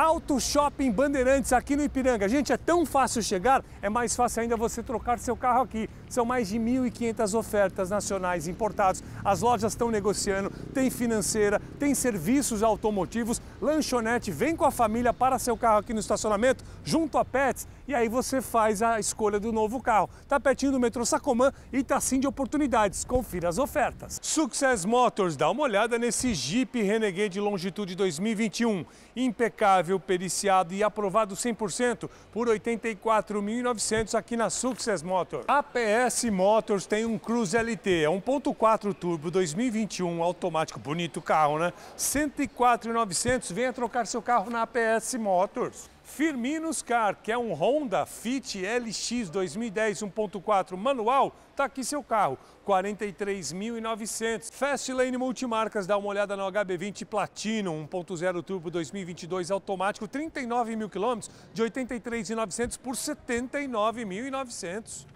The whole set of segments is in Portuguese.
Auto Shopping Bandeirantes aqui no Ipiranga. Gente, é tão fácil chegar, é mais fácil ainda você trocar seu carro aqui. São mais de 1.500 ofertas nacionais importadas. As lojas estão negociando, tem financeira, tem serviços automotivos, lanchonete, vem com a família para seu carro aqui no estacionamento, junto a Pets, e aí você faz a escolha do novo carro. Tá pertinho do metrô Sacomã e tá sim de oportunidades. Confira as ofertas. Success Motors, dá uma olhada nesse Jeep Renegade Longitude 2021. Impecável periciado e aprovado 100% por 84.900 aqui na Success Motors. A PS Motors tem um Cruze LT, é 1.4 turbo 2021 automático, bonito carro, né? 104.900, venha trocar seu carro na APS Motors. Firmino Car, que é um Honda Fit LX 2010 1.4 manual, tá aqui seu carro, 43.900. Fastlane Multimarcas, dá uma olhada no HB20 Platinum 1.0 turbo 2022 automático, 39 mil quilômetros, de 83.900 por 79.900.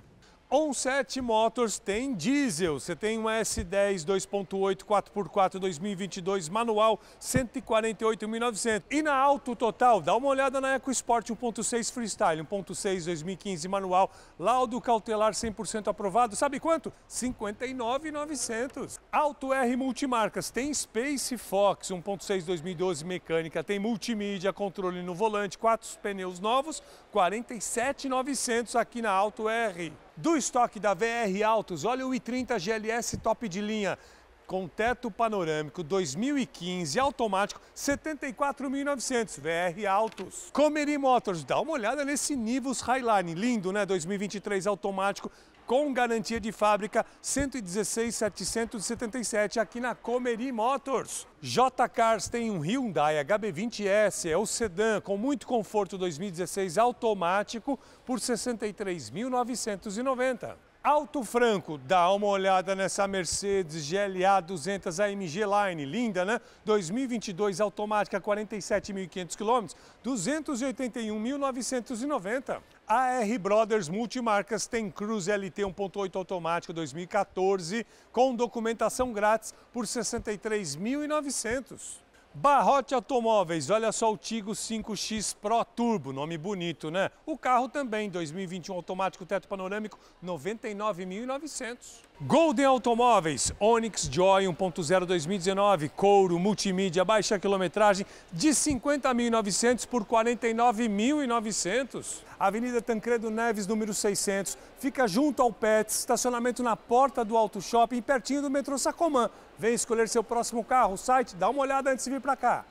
On7 Motors tem diesel. Você tem um S10 2.8 4x4 2022 manual 148.900. E na Auto Total, dá uma olhada na EcoSport 1.6 Freestyle 1.6 2015 manual, laudo cautelar 100% aprovado. Sabe quanto? 59.900. Auto R Multimarcas tem Space Fox 1.6 2012 mecânica, tem multimídia, controle no volante, quatro pneus novos, 47.900 aqui na Auto R. Do estoque da VR Autos, olha o i30 GLS top de linha com teto panorâmico 2015 automático 74.900 VR Altos. Comeri Motors, dá uma olhada nesse Nivus Highline, lindo, né? 2023 automático com garantia de fábrica 116,777 aqui na Comeri Motors. J Cars tem um Hyundai HB20S, é o sedã com muito conforto 2016 automático por 63.990. Alto Franco, dá uma olhada nessa Mercedes GLA 200 AMG Line, linda, né? 2022 automática, 47.500 km, 281.990. AR Brothers Multimarcas tem Cruze LT 1.8 automático 2014 com documentação grátis por 63.900. Barrote Automóveis, olha só o Tigo 5X Pro Turbo, nome bonito, né? O carro também, 2021 automático, teto panorâmico, 99.900. Golden Automóveis, Onix Joy 1.0 2019, couro, multimídia, baixa quilometragem de 50.900 por 49.900. Avenida Tancredo Neves, número 600, fica junto ao PET, estacionamento na porta do Auto Shopping, pertinho do metrô Sacomã. Vem escolher seu próximo carro, site, dá uma olhada antes de vir para cá.